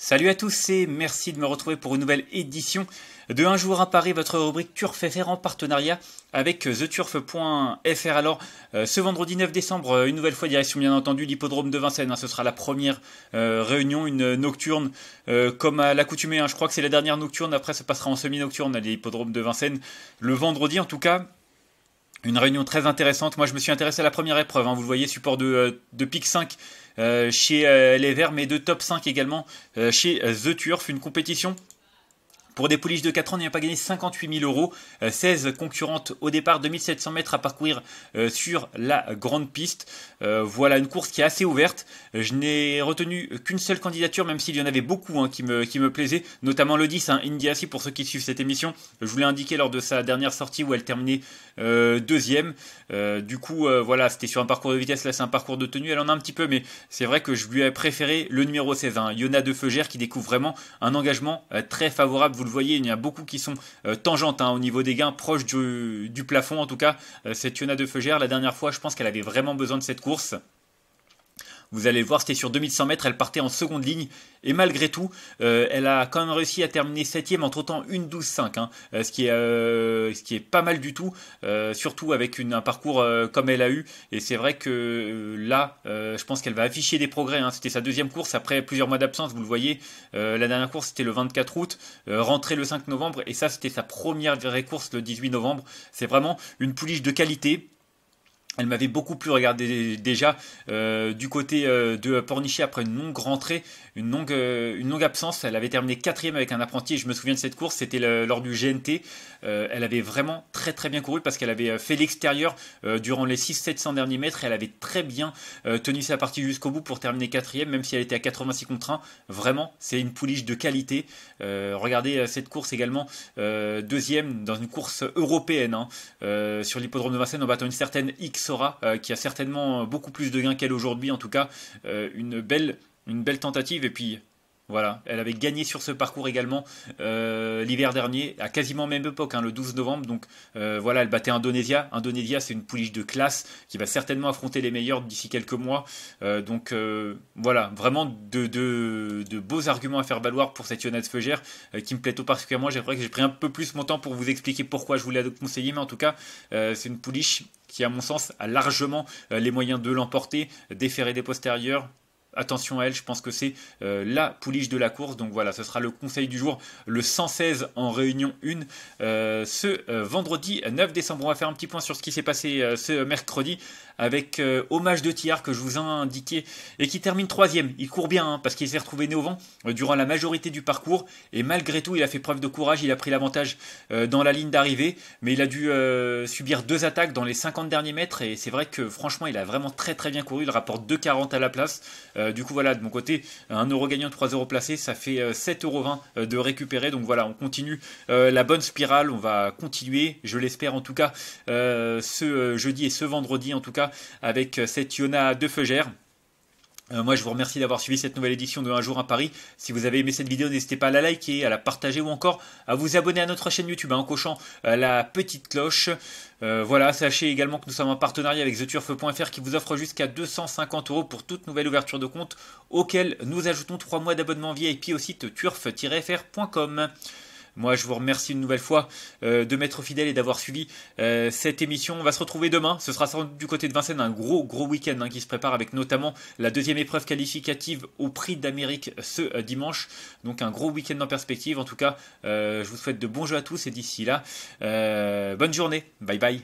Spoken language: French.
Salut à tous et merci de me retrouver pour une nouvelle édition de Un jour à Paris, votre rubrique Turf FR en partenariat avec TheTurf.fr. Alors, euh, ce vendredi 9 décembre, euh, une nouvelle fois direction bien entendu l'hippodrome de Vincennes. Hein, ce sera la première euh, réunion, une nocturne comme à l'accoutumée. Hein. je crois que c'est la dernière nocturne. Après, ça passera en semi-nocturne à l'hippodrome de Vincennes le vendredi en tout cas. Une réunion très intéressante. Moi, je me suis intéressé à la première épreuve. Hein. Vous le voyez, support de, euh, de pic 5 euh, chez euh, les Verts, mais de top 5 également chez The Turf. Une compétition pour des pouliches de 4 ans a pas gagné 58 000 euros, 16 euh, concurrentes au départ, 2700 mètres à parcourir euh, sur la grande piste. Euh, voilà une course qui est assez ouverte. Je n'ai retenu qu'une seule candidature, même s'il y en avait beaucoup hein, qui, me, qui me plaisaient, notamment le 10, hein, pour ceux qui suivent cette émission. Je vous l'ai indiqué lors de sa dernière sortie où elle terminait deuxième. du coup, voilà, c'était sur un parcours de vitesse, là c'est un parcours de tenue, elle en a un petit peu, mais c'est vrai que je lui ai préféré le numéro 16, hein, Yona de Feugère, qui découvre vraiment un engagement très favorable, vous vous voyez, il y a beaucoup qui sont euh, tangentes hein, au niveau des gains, proches du, plafond en tout cas. Euh, cette Yona de Feugère, la dernière fois, je pense qu'elle avait vraiment besoin de cette course. Vous allez voir, c'était sur 2100 mètres, elle partait en seconde ligne. Et malgré tout, euh, elle a quand même réussi à terminer septième. entre-temps une 12-5, hein, euh, ce, qui est, euh, ce qui est pas mal du tout, surtout avec une, un parcours comme elle a eu. Et c'est vrai que là, je pense qu'elle va afficher des progrès. Hein. C'était sa deuxième course après plusieurs mois d'absence, vous le voyez. la dernière course, c'était le 24 août, rentrée le 5 novembre, et ça, c'était sa première vraie course le 18 novembre. C'est vraiment une pouliche de qualité elle m'avait beaucoup plu, regardez déjà, euh, du côté euh, de Pornichet après une longue rentrée, euh, une longue, absence. Elle avait terminé quatrième avec un apprenti. je me souviens de cette course, c'était lors du GNT. elle avait vraiment très très bien couru parce qu'elle avait fait l'extérieur durant les 6 700 derniers mètres. et Elle avait très bien tenu sa partie jusqu'au bout pour terminer quatrième, même si elle était à 86 contre 1. Vraiment, c'est une pouliche de qualité. regardez cette course également, deuxième dans une course européenne hein. sur l'hippodrome de Vincennes en battant une certaine X euh, qui a certainement beaucoup plus de gains qu'elle aujourd'hui en tout cas, euh, une belle une belle tentative et puis voilà, elle avait gagné sur ce parcours également euh, l'hiver dernier, à quasiment même époque, hein, le 12 novembre. Donc euh, voilà, elle battait Indonésia. Indonésia, c'est une pouliche de classe qui va certainement affronter les meilleurs d'ici quelques mois. Euh, donc voilà, vraiment de, de, beaux arguments à faire valoir pour cette Yonette Feugère qui me plaît tout particulièrement. J'aimerais que j'ai pris un peu plus mon temps pour vous expliquer pourquoi je voulais la conseiller, mais en tout cas, c'est une pouliche qui, à mon sens, a largement les moyens de l'emporter, déférer des postérieurs, attention à elle, je pense que c'est euh, la pouliche de la course. Donc voilà, ce sera le conseil du jour, le 116 en réunion 1, euh, ce euh, vendredi 9 décembre. On va faire un petit point sur ce qui s'est passé ce mercredi avec Hommage de Thiard que je vous ai indiqué et qui termine troisième. Il court bien hein, parce qu'il s'est retrouvé né au vent durant la majorité du parcours et malgré tout, il a fait preuve de courage, il a pris l'avantage dans la ligne d'arrivée, mais il a dû subir deux attaques dans les 50 derniers mètres et c'est vrai que franchement, il a vraiment très très bien couru, il rapporte 2,40 à la place euh, du coup, voilà, de mon côté, 1 euro gagnant, 3 euros placés, ça fait 7,20 euh, euros euh, de récupérer. Donc voilà, on continue la bonne spirale. On va continuer, je l'espère en tout cas, ce jeudi et ce vendredi en tout cas, avec cette Yona de Feugère. Euh, moi, je vous remercie d'avoir suivi cette nouvelle édition de Un jour à Paris. Si vous avez aimé cette vidéo, n'hésitez pas à la liker, à la partager ou encore à vous abonner à notre chaîne YouTube hein, en cochant euh, la petite cloche. Euh, voilà, sachez également que nous sommes en partenariat avec theturf.fr qui vous offre jusqu'à 250 euros pour toute nouvelle ouverture de compte auquel nous ajoutons 3 mois d'abonnement VIP au site turf-fr.com. Moi, je vous remercie une nouvelle fois euh, de m'être fidèle et d'avoir suivi euh, cette émission. On va se retrouver demain. Ce sera du côté de Vincennes un gros, gros week-end hein, qui se prépare avec notamment la deuxième épreuve qualificative au Prix d'Amérique ce euh, dimanche. Donc un gros week-end en perspective. En tout cas, je vous souhaite de bons jeux à tous et d'ici là, bonne journée. Bye bye.